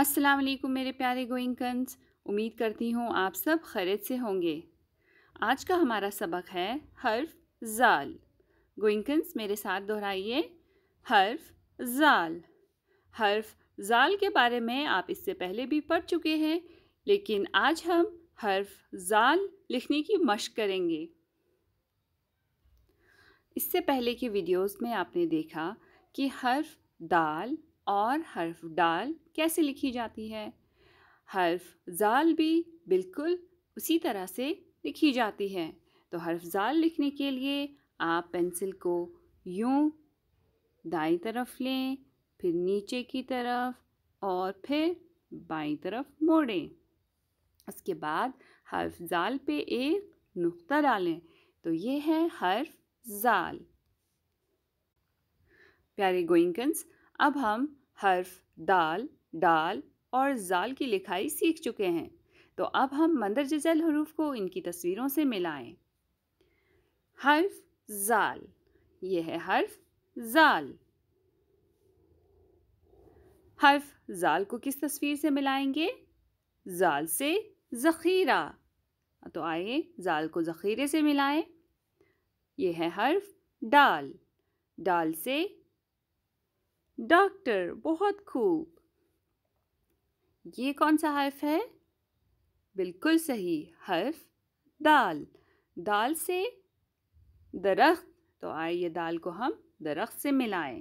अस्सलाम वालेकुम मेरे प्यारे गोइंकन्स उम्मीद करती हूँ आप सब खैरियत से होंगे आज का हमारा सबक है हर्फ ज़ाल गोइंकन्स मेरे साथ दोहराइए हर्फ ज़ाल हर्फ ज़ाल के बारे में आप इससे पहले भी पढ़ चुके हैं लेकिन आज हम हर्फ ज़ाल लिखने की मश्क करेंगे इससे पहले की वीडियोस में आपने देखा कि हर्फ दाल और हर्फ डाल कैसे लिखी जाती है हर्फ जाल भी बिल्कुल उसी तरह से लिखी जाती है तो हर्फ जाल लिखने के लिए आप पेंसिल को यूं दाई तरफ लें फिर नीचे की तरफ और फिर बाई तरफ मोड़ें उसके बाद हर्फ जाल पे एक नुक्ता डालें तो ये है हर्फ जाल प्यारे गोइंकन्स अब हम हर्फ दाल डाल और जाल की लिखाई सीख चुके हैं तो अब हम मंदर जजल हरूफ को इनकी तस्वीरों से मिलाएं हर्फ जाल यह है हर्फ जाल हर्फ जाल को किस तस्वीर से मिलाएंगे जाल से ज़ख़ीरा तो आइए जाल को ज़ख़ीरे से मिलाएं यह है हर्फ डाल डाल से डॉक्टर बहुत खूब ये कौन सा हर्फ है बिल्कुल सही हर्फ दाल दाल से दरख्त तो आए ये दाल को हम दरख्त से मिलाएं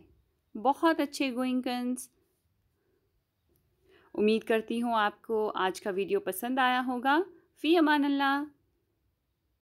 बहुत अच्छे गोइंगन्स उम्मीद करती हूँ आपको आज का वीडियो पसंद आया होगा फ़ी अमान अल्लाह